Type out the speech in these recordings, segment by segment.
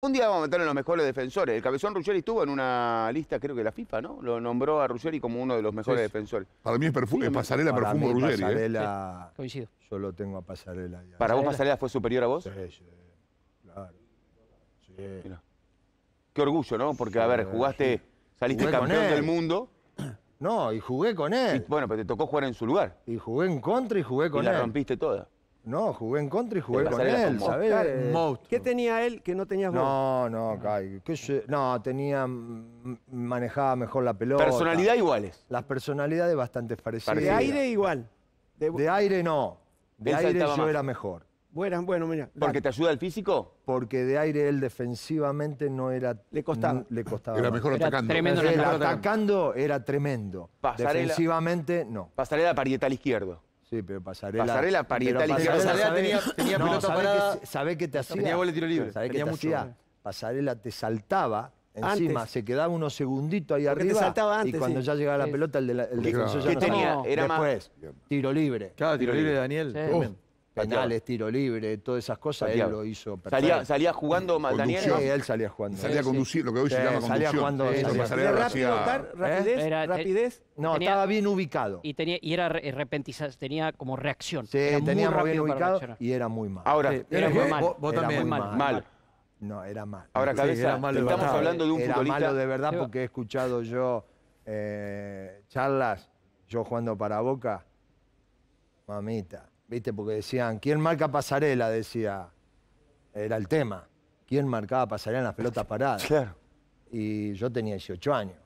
Un día vamos a meter en los mejores defensores. El Cabezón Ruggeri estuvo en una lista, creo que la FIFA, ¿no? Lo nombró a Ruggeri como uno de los mejores defensores. Para mí es, pasarela, para ¿eh? Pasarela, Coincido. Yo lo tengo a pasarela. ¿Para vos pasarela fue superior a vos? Sí, sí. Claro. Sí. Qué orgullo, ¿no? Porque, a ver, jugaste, saliste campeón del mundo. No, y jugué con él. bueno, pero te tocó jugar en su lugar. Y jugué en contra y jugué con y La rompiste toda. No, jugué en contra y jugué con él, eh, ¿Qué tenía él que no tenías vos? No, no, Kai, no, tenía, manejaba mejor la pelota. Personalidad iguales. Las personalidades bastante parecidas. De aire igual. De, aire no. De aire yo era mejor. Bueno, bueno, mira. Porque te ayuda el físico. Porque de aire él defensivamente no era... Le costaba. Le costaba. Era mejor atacando. tremendo. Era atacando. era tremendo. Defensivamente no. Pasarela parietal izquierdo. Sí, pero pasarela. Pasarela parietal Pasarela tenía, pelota Que, que te hacía. Tenía gol de tiro libre. Sabés que te Pasarela te saltaba. Encima se quedaba unos segunditos ahí arriba. y cuando ya llegaba la pelota, el, de la, tenía? Era Después, más... tiro libre. Claro, tiro, libre, de Daniel penales, tiro libre, todas esas cosas, él lo hizo. perfecto. ¿Salía, salía jugando más Daniel? Sí, él salía jugando. Salía a conducir, lo que hoy se llama conducción. salía jugando, salía. rápido, rapidez, No, estaba bien ubicado. Y, tenía, y era tenía como reacción. Sí, muy bien ubicado y era muy mal. Ahora, Era ¿eh? muy mal. Vos mal. No, era mal. Ahora, Sí, cabeza, era malo estamos hablando de un Era malo de verdad porque he escuchado yo eh, charlas, yo jugando para Boca. Mamita, ¿viste? Porque decían, ¿quién marca pasarela? Decía, era el tema. ¿Quién marcaba pasarela en las pelotas paradas? Claro. Y yo tenía 18 años.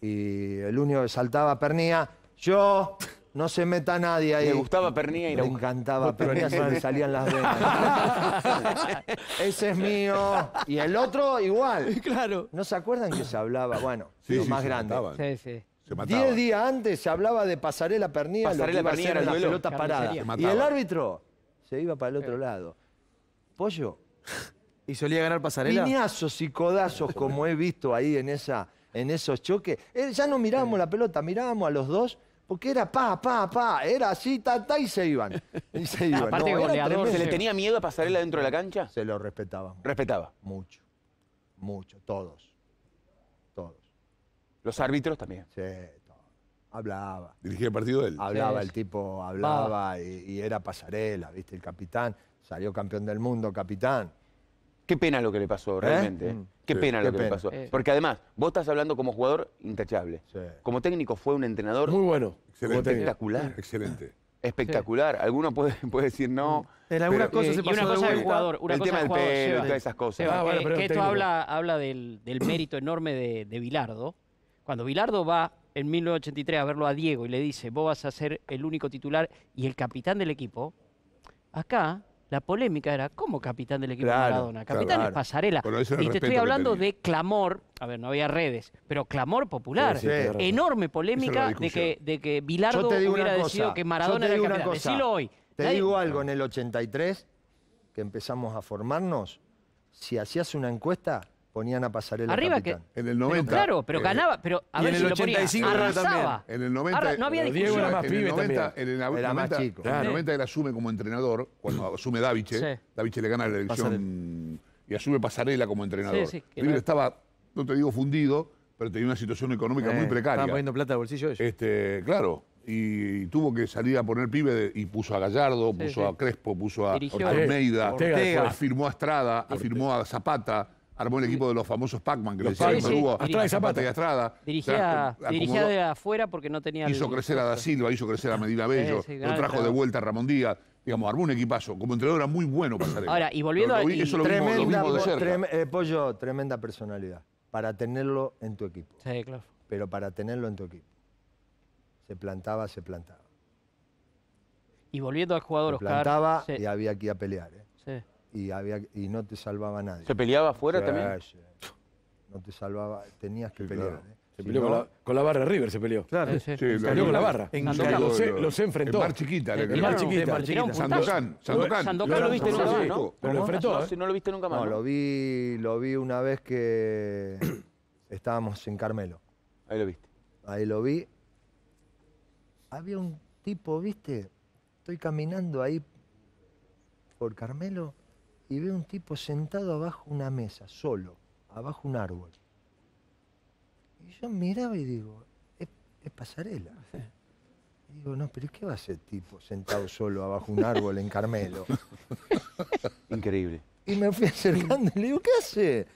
Y el único que saltaba pernía, yo, no se meta nadie ahí. Me gustaba pernía y Me encantaba pernía, salían las venas. Ese es mío. Y el otro igual. Claro. ¿No se acuerdan que se hablaba? Bueno, Sí, más grande Sí, sí. Diez días antes se hablaba de pasarela pernía, a la pelota parada. Y el árbitro se iba para el otro eh. lado. Pollo. ¿Y solía ganar pasarela? Piñazos y codazos, como he visto ahí en, esa, en esos choques. Eh, ya no mirábamos la pelota, mirábamos a los dos porque era pa, pa, pa, era así, ta, ta, y se iban. Y se iban. ¿se le tenía miedo a pasarela dentro de la cancha? Se lo respetaba. ¿Respetaba? Mucho, mucho, todos, todos. Los árbitros también. Sí, hablaba. ¿Dirigía el partido él? Hablaba, el tipo hablaba y, era pasarela, ¿viste? El capitán, salió campeón del mundo, capitán. Qué pena lo que le pasó, ¿Eh? realmente. ¿eh? Mm. Qué pena lo que le pasó. Porque además, vos estás hablando como jugador intachable. Como técnico fue un entrenador. Muy bueno. Excelente. Espectacular. Excelente espectacular. Alguno puede, puede, decir no. En algunas cosas eh, se pasó una cosa del jugador. el tema del pelo y todas esas cosas. Ah, esto habla, del, mérito enorme de, de Bilardo, cuando Bilardo va en 1983 a verlo a Diego y le dice, vos vas a ser el único titular y el capitán del equipo, acá la polémica era, ¿cómo capitán del equipo Maradona? Capitán es pasarela. y te estoy hablando de clamor, a ver, no había redes, pero clamor popular. Enorme polémica de que, de que Bilardo hubiera decidido que Maradona era el capitán. Decilo hoy. Te digo algo, en el 83, que empezamos a formarnos, si hacías una encuesta, ponían a Pasarela Arriba capitán. En el 90. claro, pero eh, ganaba, pero a ver en si el 85 lo ponía, arrasaba. En el 90 no había Diego era más en el 90, en el Era más chico. En el 90 él asume como entrenador, cuando asume Daviche, Daviche le gana la elección y asume Pasarela como entrenador. Sí, estaba, no te digo fundido, pero tenía una situación económica muy eh, precaria. Estaba poniendo plata de bolsillo ellos. Este, claro, y tuvo que salir a poner pibe y puso a Gallardo, puso a Crespo, puso a Dirigió. Almeida, afirmó eh, a Estrada, afirmó a Zapata, armó el mm. equipo de los famosos Pac-Man que los le decían Astrada y Zapata. y Astrada. Dirigía, de afuera porque no tenía... Hizo crecer a Da Silva, hizo crecer a Medina Bello, lo trajo de vuelta a Ramón Díaz. Digamos, armó un equipazo. Como entrenador era muy bueno Pasarela. Ahora, y volviendo a... Eso tremenda, eh, Pollo, tremenda personalidad. Para tenerlo en tu equipo. Sí, claro. Pero para tenerlo en tu equipo. Se plantaba, se plantaba. Y volviendo al jugador, se plantaba y había que ir a pelear, ¿eh? y, no te salvaba nadie. ¿Se peleaba afuera también? No te salvaba, tenías que pelear. Se peleó ¿eh? con, la, barra de barra River, se peleó. Claro, sí, se peleó con la barra. En los, los, enfrentó. En Mar Chiquita. En, Mar Chiquita. lo viste ¿no? lo enfrentó. No, lo viste nunca más. No, lo vi, lo vi una vez que estábamos en Carmelo. Ahí lo viste. Ahí lo vi. Había un tipo, ¿viste? Estoy caminando ahí por Carmelo y veo un tipo sentado abajo una mesa, solo, abajo un árbol. Y yo miraba y digo, es, pasarela. Y digo, no, pero ¿qué va a ser tipo sentado solo abajo un árbol en Carmelo? Increíble. Y me fui acercando y le digo, ¿qué hace?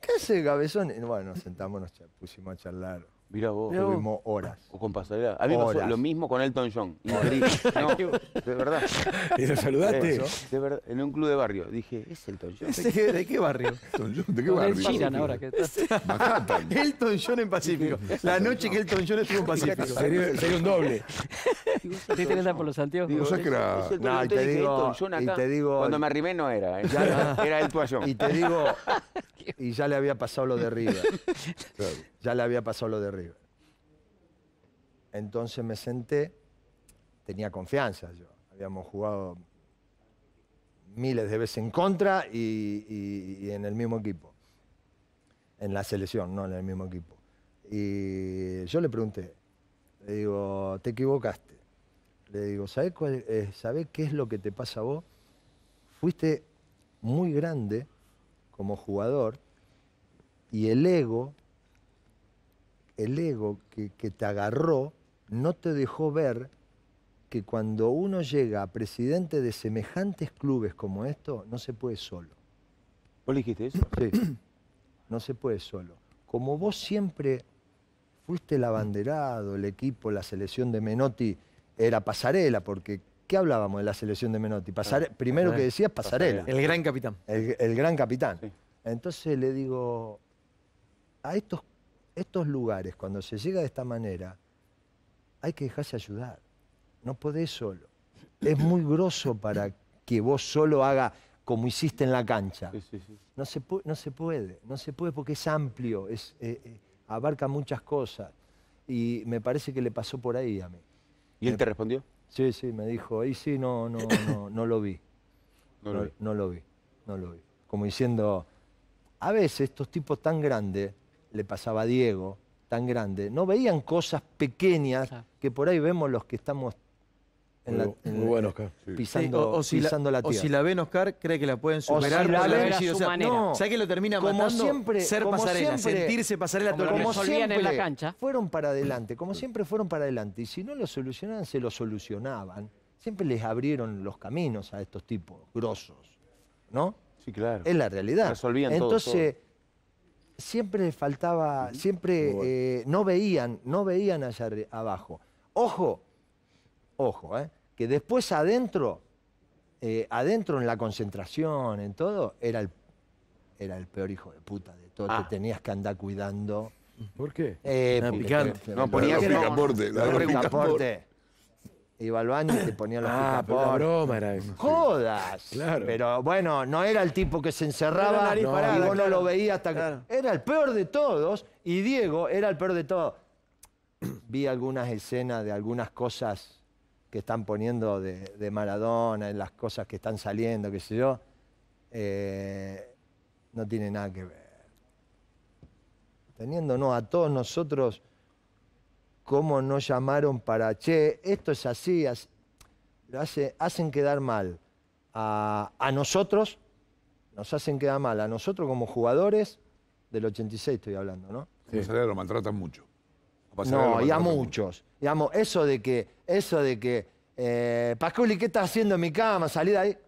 ¿Qué hace, cabezón? Y bueno, nos pusimos a charlar. Mira vos. Estuvimos horas. O con pasarela. A mí me pasó lo mismo con Elton John. Increíble. de verdad. ¿Y lo saludaste? de verdad. En un club de barrio. Dije, es Elton John. ¿De qué, barrio? Elton John, ¿De qué barrio? ahora que Elton John en Pacífico. La noche que Elton John estuvo en Pacífico. Sería, sería un doble. Te interesan por los Santiago? Digo, que No, sé ¿eh? y te digo- y te digo- Cuando me arribé no era. era Elton John. Y te digo, y ya le había pasado lo de River. Claro ya le había pasado lo de River. Entonces me senté, tenía confianza yo. Habíamos jugado miles de veces en contra y, en el mismo equipo. En la selección, no en el mismo equipo. Y yo le pregunté, le digo, te equivocaste. Le digo, ¿sabes eh, qué es lo que te pasa a vos? Fuiste muy grande como jugador y el ego el ego que, te agarró no te dejó ver que cuando uno llega a presidente de semejantes clubes como esto, no se puede solo. ¿Vos dijiste eso? Sí, no se puede solo. Como vos siempre fuiste el abanderado, el equipo, la selección de Menotti era pasarela, porque ¿qué hablábamos de la selección de Menotti? Ah, primero que decías, pasarela. El gran capitán. El, gran capitán. Entonces le digo, a estos estos lugares, cuando se llega de esta manera, hay que dejarse ayudar. No podés solo. Es muy grosso para que vos solo haga como hiciste en la cancha. No, se puede, no se puede porque es amplio, es, eh, eh, abarca muchas cosas. Y me parece que le pasó por ahí a mí. ¿Y él te respondió? Sí, sí, me dijo, ahí sí, no, no, no, no lo vi. no lo vi, no lo vi. Como diciendo, a veces estos tipos tan grandes le pasaba a Diego, tan grande, no veían cosas pequeñas que por ahí vemos los que estamos en la, en muy bueno, Oscar. Pisando, la, la, tierra. O si la ven, Oscar, cree que la pueden superar. O sea, No. ¿Sabe que lo termina como matando? Siempre, ser como pasarela, siempre, sentirse pasarela. Como, como siempre, en la cancha. fueron para adelante, como siempre fueron para adelante. Y si no lo solucionaban, se lo solucionaban. Siempre les abrieron los caminos a estos tipos grosos, ¿no? Sí, claro. Es la realidad. Resolvían Entonces, todo, Entonces siempre faltaba, siempre eh, no veían, no veían allá abajo. Ojo, ojo, eh, que después adentro, eh, adentro en la concentración, en todo, era el, era el peor hijo de puta de todo. Te ah. tenías que andar cuidando. ¿Por qué? no, picante. No, ponía picaporte. No, picaporte iba al baño y te ponía los Ah, por broma ¡Jodas! Pero bueno, no era el tipo que se encerraba no, lo veía hasta que... Era el peor de todos y Diego era el peor de todos. Vi algunas escenas de algunas cosas que están poniendo de, Maradona, en las cosas que están saliendo, qué sé yo. Eh, no tiene nada que ver. Teniéndonos a todos nosotros cómo no llamaron para, che, esto es así, lo hacen quedar mal a, nosotros, nos hacen quedar mal a nosotros como jugadores, del 86 estoy hablando, ¿no? Sí. A lo maltratan mucho. no, y a muchos. Digamos, eso de que, eso de que, eh, ¿qué estás haciendo en mi cama? Salida ahí.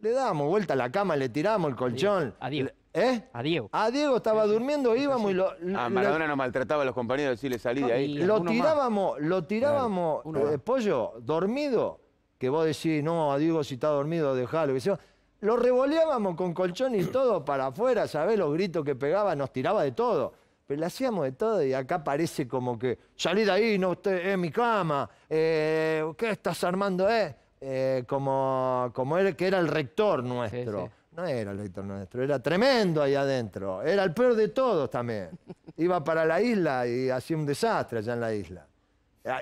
Le damos vuelta a la cama, le tiramos el colchón. Adiós. ¿Eh? A Diego. A Diego estaba durmiendo, íbamos y lo... Ah, Maradona nos maltrataba a los compañeros, decirle salí de ahí. Lo tirábamos, lo tirábamos, eh, pollo, dormido, que vos decís, no, a Diego si está dormido, lo que Lo revoleábamos con colchón y todo para afuera, ¿sabés? Los gritos que pegaba, nos tiraba de todo. Pero le hacíamos de todo y acá parece como que, salí de ahí, no usted, es mi cama, eh, ¿qué estás armando, eh?". eh? como, como él, que era el rector nuestro. No era el Héctor nuestro, era tremendo ahí adentro. Era el peor de todos también. Iba para la isla y hacía un desastre allá en la isla.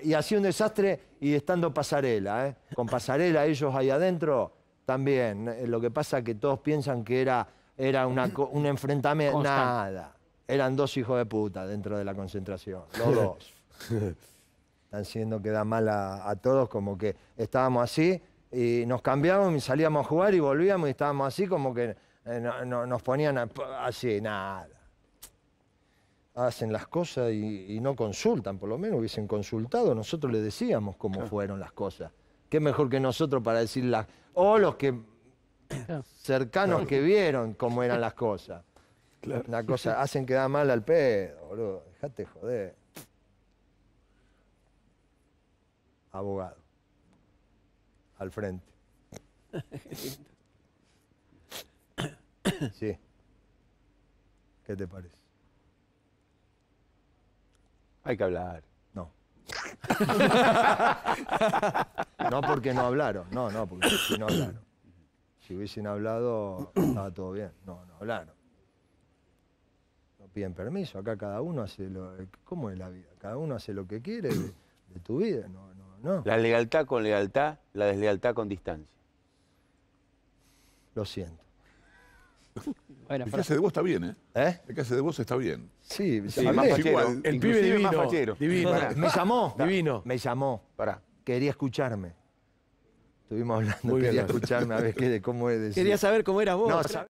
Y hacía un desastre y estando pasarela, ¿eh? Con pasarela ellos ahí adentro también. Lo que pasa es que todos piensan que era, un enfrentamiento. Nada. Eran dos hijos de puta dentro de la concentración. Los dos. Están siendo que da mal a todos, como que estábamos así y nos cambiábamos y salíamos a jugar y volvíamos y estábamos así como que eh, nos ponían así, nada. Hacen las cosas y, no consultan, por lo menos hubiesen consultado, nosotros les decíamos cómo fueron las cosas. Qué mejor que nosotros para decirlas, o los que cercanos que vieron cómo eran las cosas. Una cosa, hacen da mal al pedo, boludo, dejate joder. Abogado al frente. sí. ¿Qué te parece? Hay que hablar. No. no porque no hablaron, no, no, porque si no hablaron. Si hubiesen hablado, estaba todo bien. No, no hablaron. No piden permiso, acá cada uno hace lo... ¿Cómo es la vida? Cada uno hace lo que quiere de, de tu vida, no, la lealtad con lealtad, la deslealtad con distancia. Lo siento. el que hace de vos está bien, ¿eh? ¿Eh? El que hace de vos está bien. Sí, sí más El pibe divino. Más divino. Me llamó. Divino. Me llamó. Para. Quería escucharme. Estuvimos hablando, quería escucharme a ver qué, de cómo es. Quería saber cómo eras vos. No,